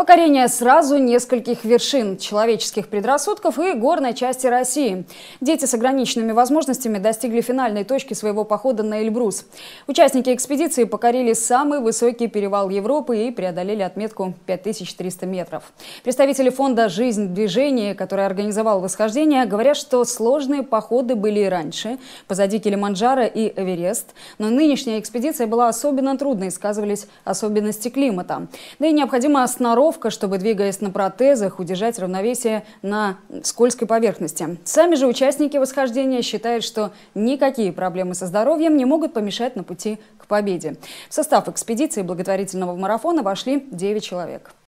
Покорение сразу нескольких вершин, человеческих предрассудков и горной части России. Дети с ограниченными возможностями достигли финальной точки своего похода на Эльбрус. Участники экспедиции покорили самый высокий перевал Европы и преодолели отметку 5300 метров. Представители фонда «Жизнь в который организовал восхождение, говорят, что сложные походы были и раньше, позади Килиманджаро и Эверест. Но нынешняя экспедиция была особенно трудной, сказывались особенности климата. Да и необходимо сноровку тренировка, чтобы, двигаясь на протезах, удержать равновесие на скользкой поверхности. Сами же участники восхождения считают, что никакие проблемы со здоровьем не могут помешать на пути к победе. В состав экспедиции благотворительного марафона вошли 9 человек.